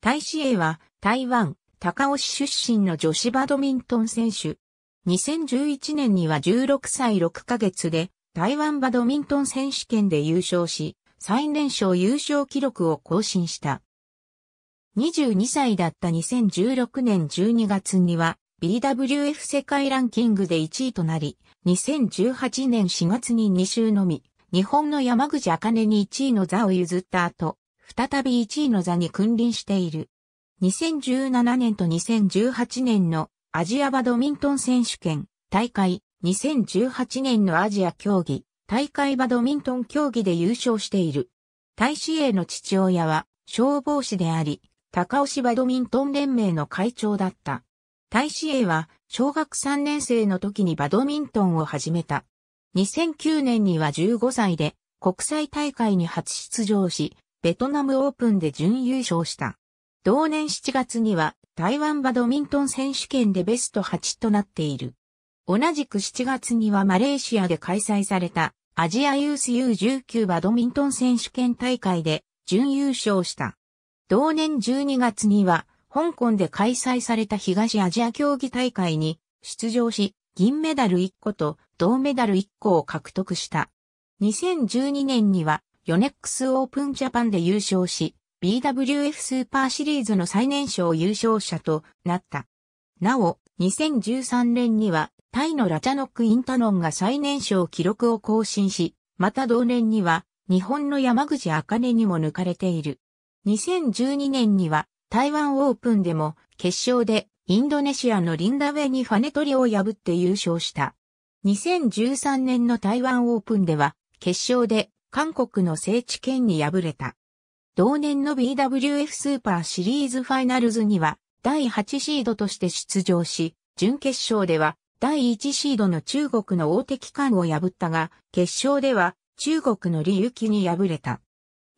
タイシエは台湾、高尾市出身の女子バドミントン選手。2011年には16歳6ヶ月で台湾バドミントン選手権で優勝し、最年少優勝記録を更新した。22歳だった2016年12月には BWF 世界ランキングで1位となり、2018年4月に2週のみ、日本の山口茜に1位の座を譲った後、再び1位の座に君臨している。2017年と2018年のアジアバドミントン選手権大会、2018年のアジア競技大会バドミントン競技で優勝している。大使英の父親は消防士であり、高尾市バドミントン連盟の会長だった。大使英は小学3年生の時にバドミントンを始めた。2009年には15歳で国際大会に初出場し、ベトナムオープンで準優勝した。同年7月には台湾バドミントン選手権でベスト8となっている。同じく7月にはマレーシアで開催されたアジアユース U19 バドミントン選手権大会で準優勝した。同年12月には香港で開催された東アジア競技大会に出場し、銀メダル1個と銅メダル1個を獲得した。2012年にはヨネックスオープンジャパンで優勝し、BWF スーパーシリーズの最年少優勝者となった。なお、2013年には、タイのラチャノック・インタノンが最年少記録を更新し、また同年には、日本の山口茜にも抜かれている。2012年には、台湾オープンでも、決勝で、インドネシアのリンダウェイにファネトリを破って優勝した。2013年の台湾オープンでは、決勝で韓国の聖地圏に敗れた。同年の BWF スーパーシリーズファイナルズには第8シードとして出場し、準決勝では第1シードの中国の大敵艦を破ったが、決勝では中国の李雪に敗れた。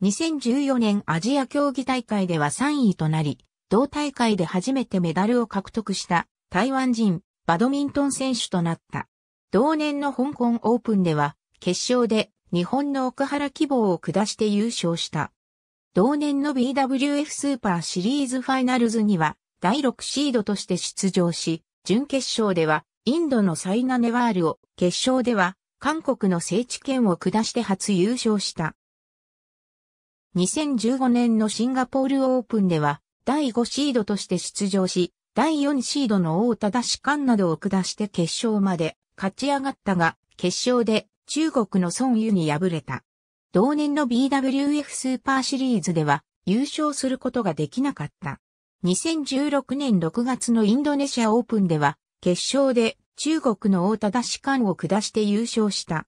2014年アジア競技大会では3位となり、同大会で初めてメダルを獲得した台湾人バドミントン選手となった。同年の香港オープンでは決勝で日本の奥原希望を下して優勝した。同年の BWF スーパーシリーズファイナルズには第6シードとして出場し、準決勝ではインドのサイナネワールを、決勝では韓国の聖地圏を下して初優勝した。2015年のシンガポールオープンでは第5シードとして出場し、第4シードの大田田士官などを下して決勝まで勝ち上がったが、決勝で中国の孫ユに敗れた。同年の BWF スーパーシリーズでは優勝することができなかった。2016年6月のインドネシアオープンでは決勝で中国の大田士官を下して優勝した。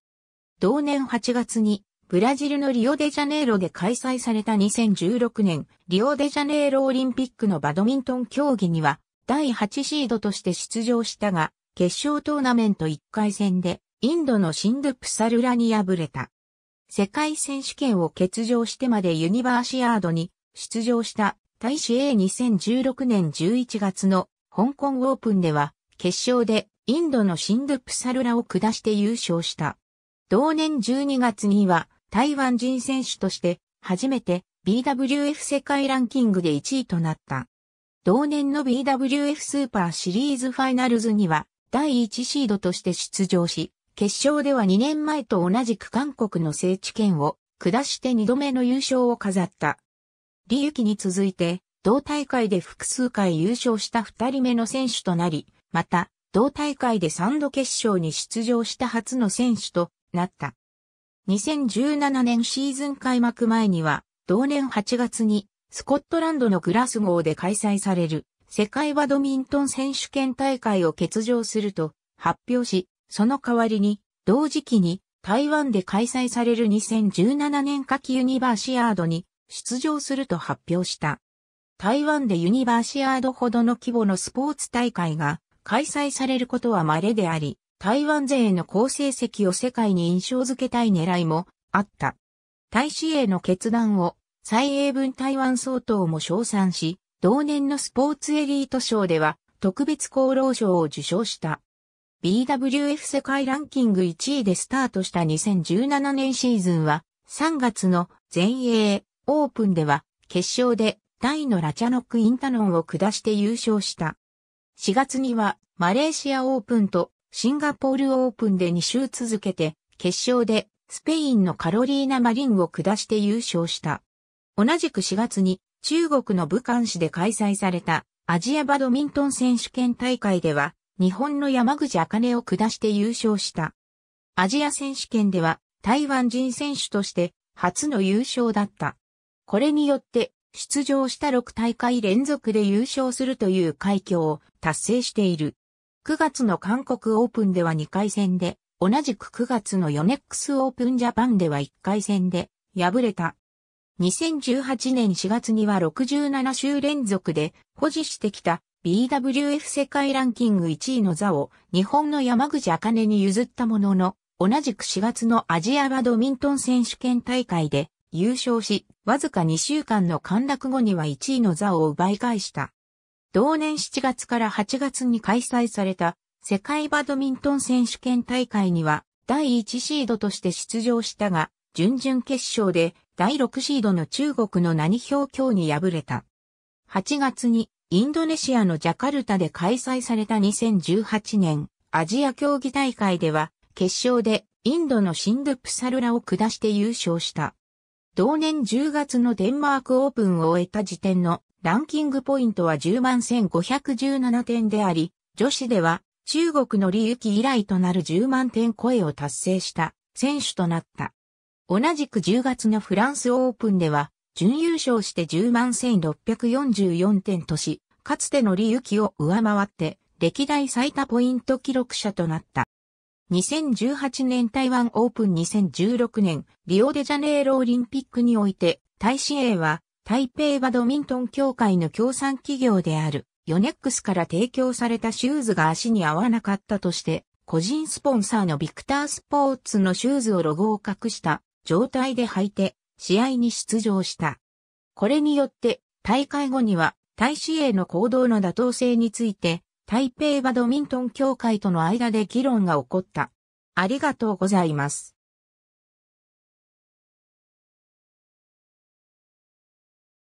同年8月にブラジルのリオデジャネイロで開催された2016年リオデジャネイロオリンピックのバドミントン競技には第8シードとして出場したが決勝トーナメント1回戦でインドのシンドゥプサルラに敗れた。世界選手権を欠場してまでユニバーシアードに出場した大使 A2016 年11月の香港オープンでは決勝でインドのシンドゥプサルラを下して優勝した。同年12月には台湾人選手として初めて BWF 世界ランキングで1位となった。同年の BWF スーパーシリーズファイナルズには第1シードとして出場し、決勝では2年前と同じく韓国の聖地圏を下して2度目の優勝を飾った。李雪に続いて、同大会で複数回優勝した2人目の選手となり、また、同大会で3度決勝に出場した初の選手となった。2017年シーズン開幕前には、同年8月にスコットランドのグラスゴーで開催される世界バドミントン選手権大会を欠場すると発表し、その代わりに、同時期に台湾で開催される2017年夏季ユニバーシアードに出場すると発表した。台湾でユニバーシアードほどの規模のスポーツ大会が開催されることは稀であり、台湾勢の好成績を世界に印象づけたい狙いもあった。大使への決断を蔡英文台湾総統も称賛し、同年のスポーツエリート賞では特別功労賞を受賞した。BWF 世界ランキング1位でスタートした2017年シーズンは、3月の全英オープンでは、決勝で大のラチャノック・インタノンを下して優勝した。4月には、マレーシアオープンとシンガポールオープンで2週続けて、決勝でスペインのカロリーナ・マリンを下して優勝した。同じく4月に中国の武漢市で開催されたアジアバドミントン選手権大会では日本の山口茜を下して優勝した。アジア選手権では台湾人選手として初の優勝だった。これによって出場した6大会連続で優勝するという快挙を達成している。9月の韓国オープンでは2回戦で、同じく9月のヨネックスオープンジャパンでは1回戦で敗れた。2018年4月には67週連続で保持してきた BWF 世界ランキング1位の座を日本の山口茜に譲ったものの、同じく4月のアジアバドミントン選手権大会で優勝し、わずか2週間の陥落後には1位の座を奪い返した。同年7月から8月に開催された世界バドミントン選手権大会には第1シードとして出場したが、準々決勝で第6シードの中国の何表強に敗れた。8月にインドネシアのジャカルタで開催された2018年アジア競技大会では決勝でインドのシンドゥプサルラを下して優勝した。同年10月のデンマークオープンを終えた時点のランキングポイントは10万1517点であり、女子では中国の李益以来となる10万点超えを達成した選手となった。同じく10月のフランスオープンでは準優勝して10万1644点とし、かつての利益を上回って、歴代最多ポイント記録者となった。2018年台湾オープン2016年リオデジャネイロオリンピックにおいて、大使英は台北バドミントン協会の協賛企業であるヨネックスから提供されたシューズが足に合わなかったとして、個人スポンサーのビクタースポーツのシューズをロゴを隠した状態で履いて試合に出場した。これによって、大会後には、大使への行動の妥当性について、台北バドミントン協会との間で議論が起こった。ありがとうございます。